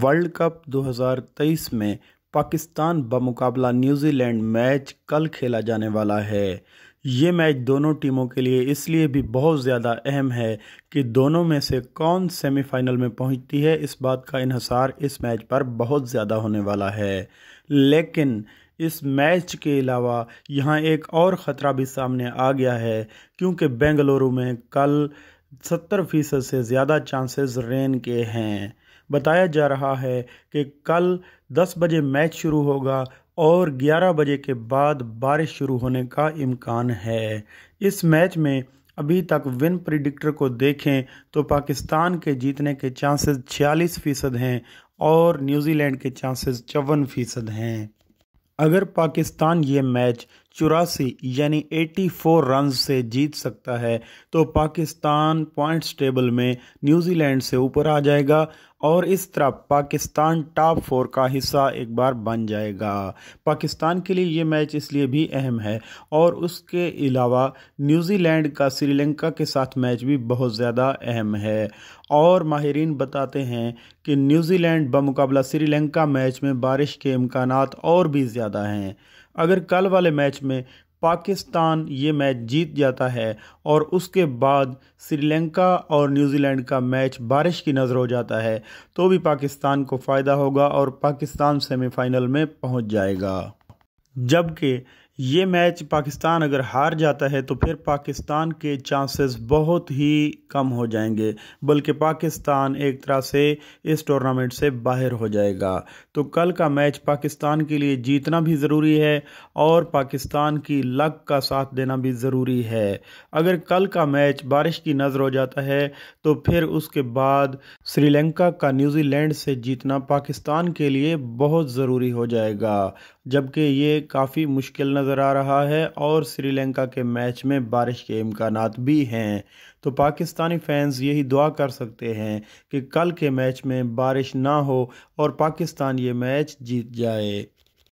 world cup 2023 में Pakistan बमुकाबला New Zealand match कल खेला जाने वाला है ये मैच दोनों टीमों के लिए इसलिए भी बहुत ज़्यादा अहम है कि दोनों में से कौन सेमीफाइनल में पहुंचती है इस बात का इन्हसार इस मैच पर बहुत ज़्यादा होने वाला है लेकिन इस मैच के अलावा यहाँ एक और ख़तरा भी सामने आ गया है क्योंकि बेंगलुरु में कल सत्तर फीसद से ज़्यादा चांसेस रेन के हैं बताया जा रहा है कि कल 10 बजे मैच शुरू होगा और 11 बजे के बाद बारिश शुरू होने का इम्कान है इस मैच में अभी तक विन प्रिडिक्टर को देखें तो पाकिस्तान के जीतने के चांसेस छियालीस फ़ीसद हैं और न्यूजीलैंड के चांसेस चौवन फ़ीसद हैं अगर पाकिस्तान ये मैच चौरासी यानी 84 रन से जीत सकता है तो पाकिस्तान पॉइंट्स टेबल में न्यूजीलैंड से ऊपर आ जाएगा और इस तरह पाकिस्तान टॉप फोर का हिस्सा एक बार बन जाएगा पाकिस्तान के लिए ये मैच इसलिए भी अहम है और उसके अलावा न्यूजीलैंड का श्रीलंका के साथ मैच भी बहुत ज़्यादा अहम है और माहरीन बताते हैं कि न्यूजीलैंड बमुकाबला श्रीलंका मैच में बारिश के इम्कान और भी ज़्यादा हैं अगर कल वाले मैच में पाकिस्तान ये मैच जीत जाता है और उसके बाद श्रीलंका और न्यूजीलैंड का मैच बारिश की नज़र हो जाता है तो भी पाकिस्तान को फ़ायदा होगा और पाकिस्तान सेमीफाइनल में पहुंच जाएगा जबकि ये मैच पाकिस्तान अगर हार जाता है तो फिर पाकिस्तान के चांसेस बहुत ही कम हो जाएंगे बल्कि पाकिस्तान एक तरह से इस टूर्नामेंट से बाहर हो जाएगा तो कल का मैच पाकिस्तान के लिए जीतना भी ज़रूरी है और पाकिस्तान की लक का साथ देना भी ज़रूरी है अगर कल का मैच बारिश की नज़र हो जाता है तो फिर उसके बाद श्रीलंका का न्यूजीलैंड से जीतना पाकिस्तान के लिए बहुत ज़रूरी हो जाएगा जबकि ये काफ़ी मुश्किल नज़र नज़र आ रहा है और श्रीलंका के मैच में बारिश के इम्कान भी हैं तो पाकिस्तानी फैंस यही दुआ कर सकते हैं कि कल के मैच में बारिश ना हो और पाकिस्तान ये मैच जीत जाए